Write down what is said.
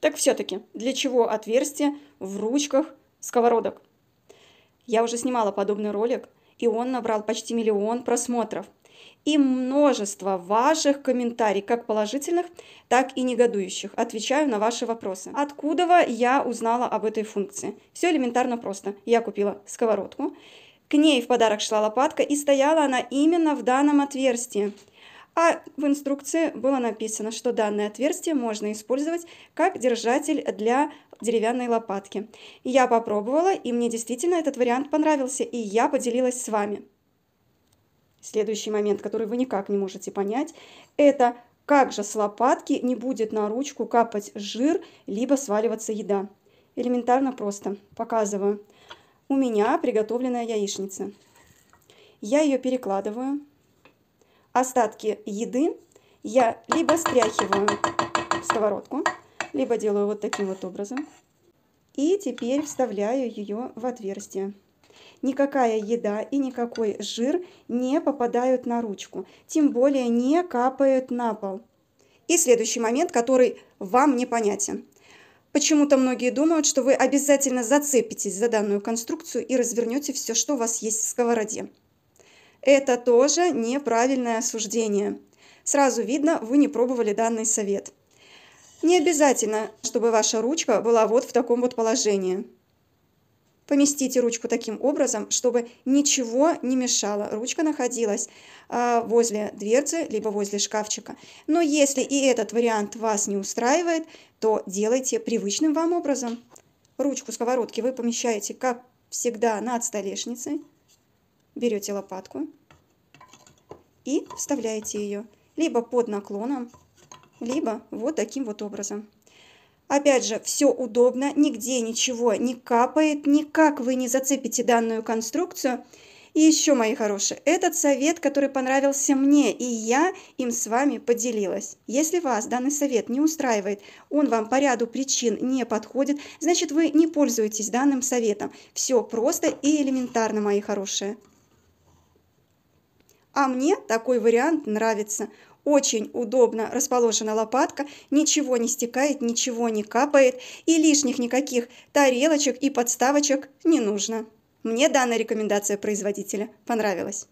Так все-таки, для чего отверстие в ручках сковородок? Я уже снимала подобный ролик, и он набрал почти миллион просмотров. И множество ваших комментариев, как положительных, так и негодующих. Отвечаю на ваши вопросы. Откуда я узнала об этой функции? Все элементарно просто. Я купила сковородку, к ней в подарок шла лопатка, и стояла она именно в данном отверстии – а в инструкции было написано, что данное отверстие можно использовать как держатель для деревянной лопатки. Я попробовала, и мне действительно этот вариант понравился, и я поделилась с вами. Следующий момент, который вы никак не можете понять, это как же с лопатки не будет на ручку капать жир, либо сваливаться еда. Элементарно просто. Показываю. У меня приготовленная яичница. Я ее перекладываю остатки еды я либо стряхиваю в сковородку, либо делаю вот таким вот образом. И теперь вставляю ее в отверстие. Никакая еда и никакой жир не попадают на ручку, тем более не капают на пол. И следующий момент, который вам непонятен. Почему-то многие думают, что вы обязательно зацепитесь за данную конструкцию и развернете все, что у вас есть в сковороде. Это тоже неправильное суждение. Сразу видно, вы не пробовали данный совет. Не обязательно, чтобы ваша ручка была вот в таком вот положении. Поместите ручку таким образом, чтобы ничего не мешало. Ручка находилась а, возле дверцы, либо возле шкафчика. Но если и этот вариант вас не устраивает, то делайте привычным вам образом. Ручку сковородки вы помещаете, как всегда, над столешницей берете лопатку и вставляете ее либо под наклоном, либо вот таким вот образом. Опять же, все удобно, нигде ничего не капает, никак вы не зацепите данную конструкцию. И еще, мои хорошие, этот совет, который понравился мне, и я им с вами поделилась. Если вас данный совет не устраивает, он вам по ряду причин не подходит, значит вы не пользуетесь данным советом. Все просто и элементарно, мои хорошие. А мне такой вариант нравится. Очень удобно расположена лопатка, ничего не стекает, ничего не капает и лишних никаких тарелочек и подставочек не нужно. Мне данная рекомендация производителя понравилась.